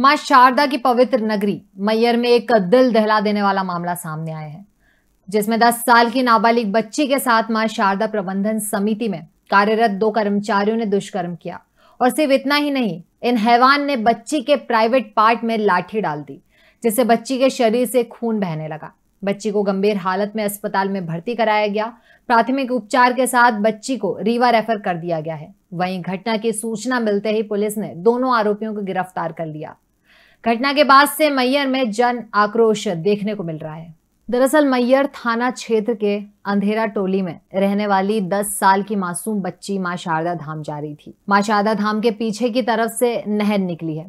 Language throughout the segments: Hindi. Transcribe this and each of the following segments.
मां शारदा की पवित्र नगरी मैयर में एक दिल दहला देने वाला मामला सामने आया है जिसमें 10 साल की नाबालिग बच्ची के साथ मां शारदा प्रबंधन समिति में कार्यरत दो कर्मचारियों ने दुष्कर्म किया और सिर्फ इतना ही नहीं इन हैवान ने बच्ची के प्राइवेट पार्ट में लाठी डाल दी जिससे बच्ची के शरीर से खून बहने लगा बच्ची को गंभीर हालत में अस्पताल में भर्ती कराया गया प्राथमिक उपचार के साथ बच्ची को रीवा रेफर कर दिया गया है वहीं घटना की सूचना मिलते ही पुलिस ने दोनों आरोपियों को गिरफ्तार कर लिया घटना के बाद से मैयर में जन आक्रोश देखने को मिल रहा है दरअसल मैयर थाना क्षेत्र के अंधेरा टोली में रहने वाली 10 साल की मासूम बच्ची मां शारदा धाम जा रही थी मां शारदा धाम के पीछे की तरफ से नहर निकली है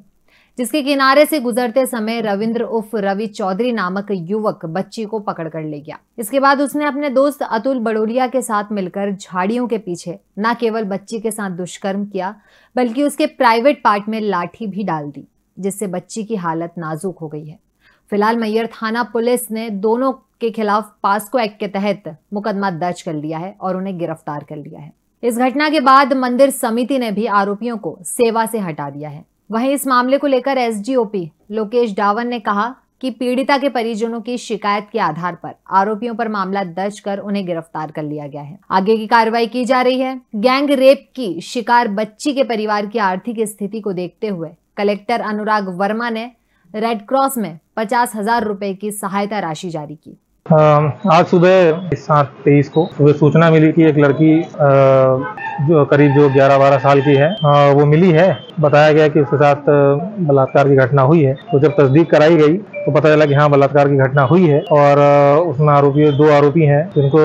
जिसके किनारे से गुजरते समय रविंद्र उर्फ रवि चौधरी नामक युवक बच्ची को पकड़ कर ले गया इसके बाद उसने अपने दोस्त अतुल बड़ोलिया के साथ मिलकर झाड़ियों के पीछे न केवल बच्ची के साथ दुष्कर्म किया बल्कि उसके प्राइवेट पार्ट में लाठी भी डाल दी जिससे बच्ची की हालत नाजुक हो गई है फिलहाल मैयर थाना पुलिस ने दोनों के खिलाफ पास्को एक्ट के तहत मुकदमा दर्ज कर लिया है और उन्हें गिरफ्तार कर लिया है इस घटना के बाद मंदिर समिति ने भी आरोपियों को सेवा से हटा दिया है वहीं इस मामले को लेकर एसडीओपी लोकेश डावन ने कहा कि पीड़िता के परिजनों की शिकायत के आधार पर आरोपियों पर मामला दर्ज कर उन्हें गिरफ्तार कर लिया गया है आगे की कार्रवाई की जा रही है गैंग रेप की शिकार बच्ची के परिवार की आर्थिक स्थिति को देखते हुए कलेक्टर अनुराग वर्मा ने रेड क्रॉस में पचास हजार रुपये की सहायता राशि जारी की आज सुबह सात तेईस को सुबह सूचना मिली कि एक लड़की जो करीब जो 11-12 साल की है वो मिली है बताया गया कि उसके साथ बलात्कार की घटना हुई है तो जब तस्दीक कराई गई तो पता चला कि हाँ बलात्कार की घटना हुई है और उसमें आरोपी दो आरोपी हैं जिनको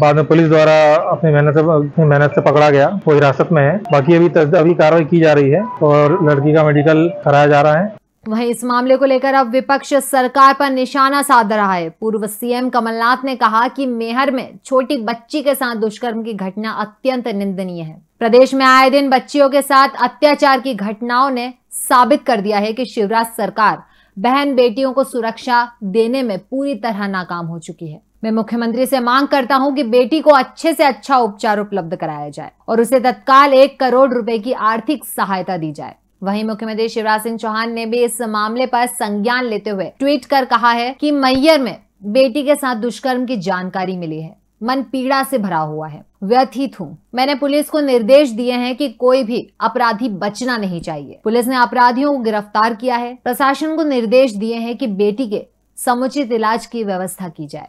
बाद में पुलिस द्वारा अपनी मेहनत से अपनी मेहनत से पकड़ा गया वो हिरासत में है बाकी अभी अभी कार्रवाई की जा रही है और लड़की का मेडिकल कराया जा रहा है वहीं इस मामले को लेकर अब विपक्ष सरकार पर निशाना साध रहा है पूर्व सीएम कमलनाथ ने कहा कि मेहर में छोटी बच्ची के साथ दुष्कर्म की घटना अत्यंत निंदनीय है प्रदेश में आए दिन बच्चियों के साथ अत्याचार की घटनाओं ने साबित कर दिया है कि शिवराज सरकार बहन बेटियों को सुरक्षा देने में पूरी तरह नाकाम हो चुकी है मैं मुख्यमंत्री से मांग करता हूं कि बेटी को अच्छे से अच्छा उपचार उपलब्ध कराया जाए और उसे तत्काल एक करोड़ रुपए की आर्थिक सहायता दी जाए वहीं मुख्यमंत्री शिवराज सिंह चौहान ने भी इस मामले पर संज्ञान लेते हुए ट्वीट कर कहा है कि मैयर में बेटी के साथ दुष्कर्म की जानकारी मिली है मन पीड़ा से भरा हुआ है व्यथित हूँ मैंने पुलिस को निर्देश दिए हैं कि कोई भी अपराधी बचना नहीं चाहिए पुलिस ने अपराधियों को गिरफ्तार किया है प्रशासन को निर्देश दिए हैं कि बेटी के समुचित इलाज की व्यवस्था की जाए